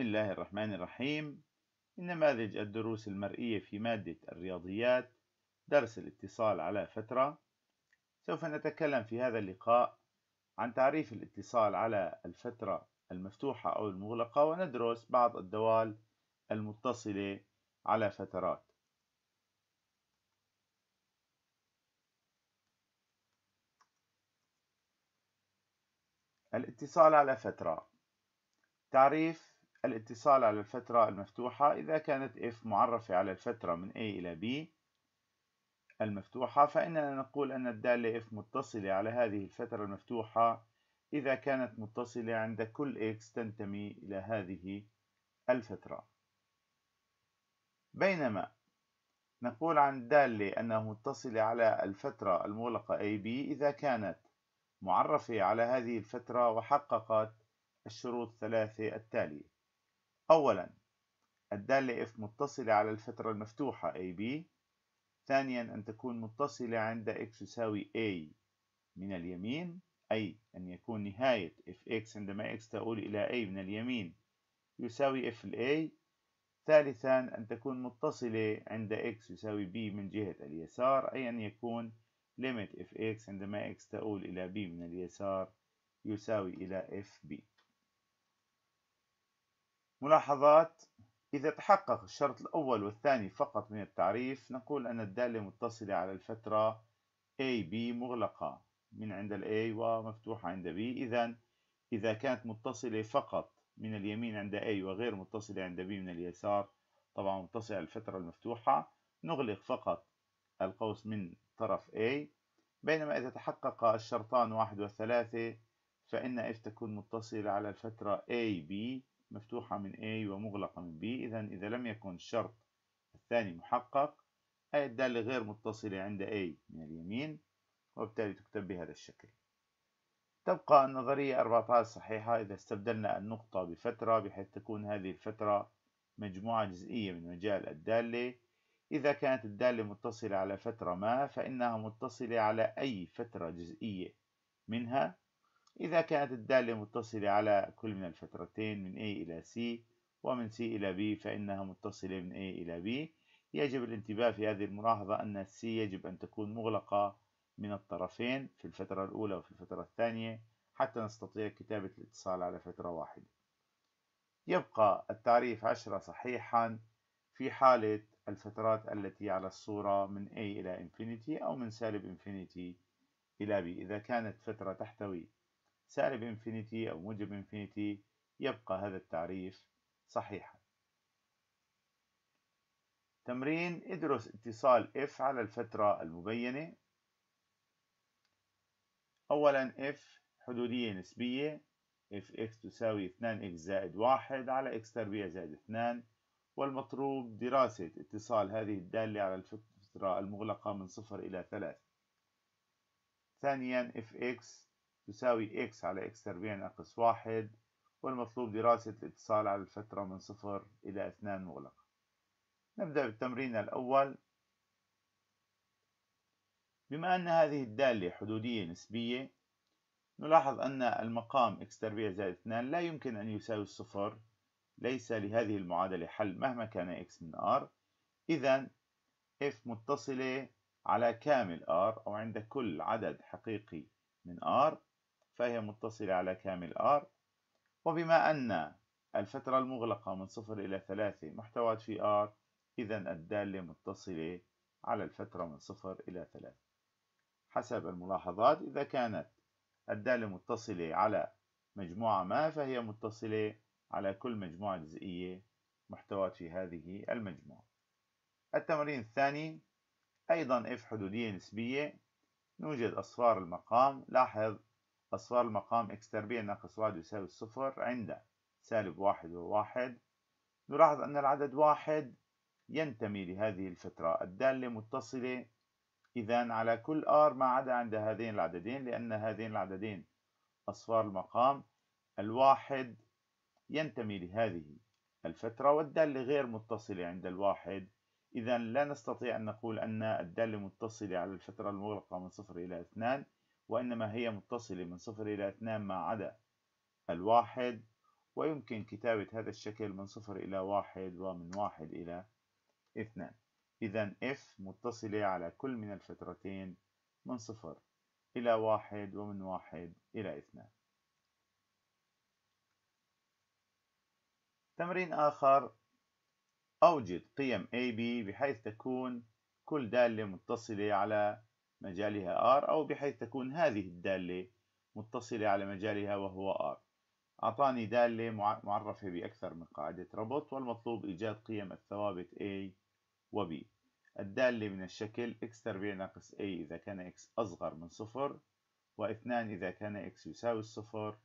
بسم الله الرحمن الرحيم نماذج الدروس المرئية في مادة الرياضيات درس الاتصال على فترة سوف نتكلم في هذا اللقاء عن تعريف الاتصال على الفترة المفتوحة أو المغلقة وندرس بعض الدوال المتصلة على فترات الاتصال على فترة تعريف الاتصال على الفترة المفتوحة إذا كانت F معرفة على الفترة من A إلى B المفتوحة فإننا نقول أن الدالة F متصلة على هذه الفترة المفتوحة إذا كانت متصلة عند كل X تنتمي إلى هذه الفترة بينما نقول عن الدالة أنها متصلة على الفترة المغلقة AB إذا كانت معرفة على هذه الفترة وحققت الشروط الثلاثة التالية أولا الدالة F متصلة على الفترة المفتوحة AB ثانيا أن تكون متصلة عند X يساوي A من اليمين أي أن يكون نهاية Fx عندما X تؤول إلى A من اليمين يساوي F A ثالثا أن تكون متصلة عند X يساوي B من جهة اليسار أي أن يكون limit Fx عندما X تؤول إلى B من اليسار يساوي إلى FB ملاحظات إذا تحقق الشرط الأول والثاني فقط من التعريف نقول أن الدالة متصلة على الفترة AB مغلقة من عند A ومفتوحة عند B إذا إذا كانت متصلة فقط من اليمين عند A وغير متصلة عند B من اليسار طبعا متصلة على الفترة المفتوحة نغلق فقط القوس من طرف A بينما إذا تحقق الشرطان واحد وثلاثة فإن F تكون متصلة على الفترة AB مفتوحة من A ومغلقة من B إذا إذا لم يكن الشرط الثاني محقق أي الدالة غير متصلة عند A من اليمين وبالتالي تكتب بهذا الشكل تبقى النظرية 14 صحيحة إذا استبدلنا النقطة بفترة بحيث تكون هذه الفترة مجموعة جزئية من مجال الدالة إذا كانت الدالة متصلة على فترة ما فإنها متصلة على أي فترة جزئية منها إذا كانت الدالة متصلة على كل من الفترتين من A إلى C ومن C إلى B فإنها متصلة من A إلى B يجب الانتباه في هذه الملاحظة أن C يجب أن تكون مغلقة من الطرفين في الفترة الأولى وفي الفترة الثانية حتى نستطيع كتابة الاتصال على فترة واحدة يبقى التعريف عشرة صحيحا في حالة الفترات التي على الصورة من A إلى infinity أو من سالب infinity إلى B إذا كانت فترة تحتوي سالب انفينيتي أو موجب انفينيتي يبقى هذا التعريف صحيحا تمرين ادرس اتصال F على الفترة المبينة أولا F حدودية نسبية Fx تساوي 2x زائد 1 على x تربيع زائد 2 والمطلوب دراسة اتصال هذه الدالة على الفترة المغلقة من 0 إلى 3 ثانيا Fx تساوي x على x تربيع ناقص واحد والمطلوب دراسة الاتصال على الفترة من صفر إلى اثنان مغلقة نبدأ بالتمرين الأول بما أن هذه الدالة حدودية نسبية نلاحظ أن المقام x تربيع زائد اثنان لا يمكن أن يساوي الصفر ليس لهذه المعادلة حل مهما كان x من r إذا f متصلة على كامل r أو عند كل عدد حقيقي من r فهي متصلة على كامل R وبما أن الفترة المغلقة من صفر إلى ثلاثة محتوات في R إذا الدالة متصلة على الفترة من صفر إلى ثلاثة حسب الملاحظات إذا كانت الدالة متصلة على مجموعة ما فهي متصلة على كل مجموعة جزئية محتوات في هذه المجموعة التمرين الثاني أيضا F حدودية نسبية نوجد أصفار المقام لاحظ أصغر المقام إكس تربيع ناقص واحد يساوي الصفر عند سالب واحد وواحد نلاحظ أن العدد واحد ينتمي لهذه الفترة الدالة متصلة إذا على كل R ما عدا عند هذين العددين لأن هذين العددين أصفار المقام الواحد ينتمي لهذه الفترة والدالة غير متصلة عند الواحد إذا لا نستطيع أن نقول أن الدالة متصلة على الفترة المغلقة من صفر إلى اثنان وإنما هي متصلة من صفر إلى اثنان ما عدا الواحد ويمكن كتابة هذا الشكل من صفر إلى واحد ومن واحد إلى اثنان إذا F متصلة على كل من الفترتين من صفر إلى واحد ومن واحد إلى اثنان تمرين آخر أوجد قيم AB بحيث تكون كل دالة متصلة على مجالها R أو بحيث تكون هذه الدالة متصلة على مجالها وهو R أعطاني دالة معرفة بأكثر من قاعدة ربط والمطلوب إيجاد قيم الثوابت A و B الدالة من الشكل x تربيع ناقص A إذا كان x أصغر من صفر واثنان إذا كان x يساوي الصفر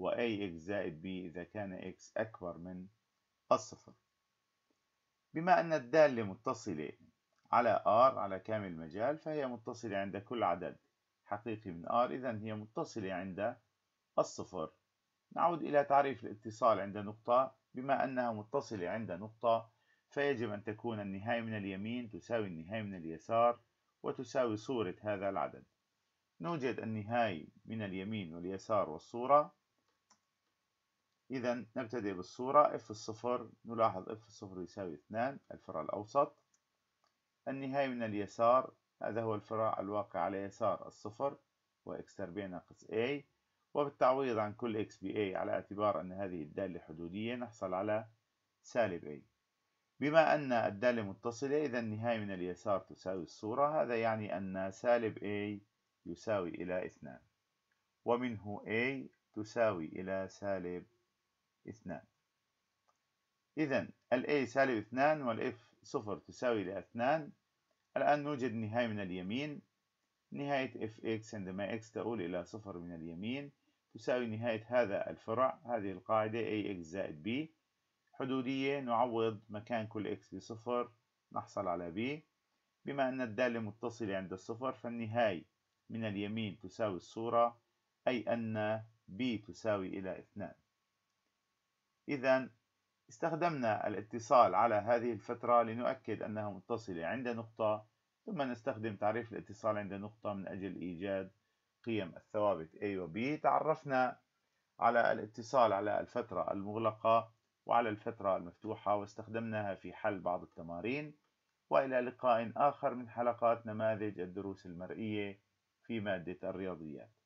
AX زائد B إذا كان x أكبر من الصفر بما أن الدالة متصلة على R على كامل المجال فهي متصلة عند كل عدد حقيقي من R إذا هي متصلة عند الصفر نعود إلى تعريف الاتصال عند نقطة بما أنها متصلة عند نقطة فيجب أن تكون النهاية من اليمين تساوي النهاية من اليسار وتساوي صورة هذا العدد نوجد النهاية من اليمين واليسار والصورة إذا نبتدئ بالصورة f الصفر نلاحظ f الصفر يساوي 2 الفرع الأوسط النهاية من اليسار هذا هو الفراع الواقع على يسار الصفر وإكس تربيع ناقص A وبالتعويض عن كل إكس بA على اعتبار أن هذه الدالة حدودية نحصل على سالب A بما أن الدالة متصلة إذا النهاية من اليسار تساوي الصورة هذا يعني أن سالب A يساوي إلى اثنان ومنه A تساوي إلى سالب اثنان إذا ال A سالب اثنان والF صفر تساوي لاثنان الآن نوجد النهاية من اليمين نهاية اف اكس عندما اكس تؤول إلى صفر من اليمين تساوي نهاية هذا الفرع هذه القاعدة ax زائد b حدودية نعوض مكان كل x بصفر نحصل على b بما أن الدالة متصلة عند الصفر فالنهاية من اليمين تساوي الصورة أي أن b تساوي إلى 2 إذا استخدمنا الاتصال على هذه الفترة لنؤكد أنها متصلة عند نقطة ثم نستخدم تعريف الاتصال عند نقطة من أجل إيجاد قيم الثوابت A و B تعرفنا على الاتصال على الفترة المغلقة وعلى الفترة المفتوحة واستخدمناها في حل بعض التمارين وإلى لقاء آخر من حلقات نماذج الدروس المرئية في مادة الرياضيات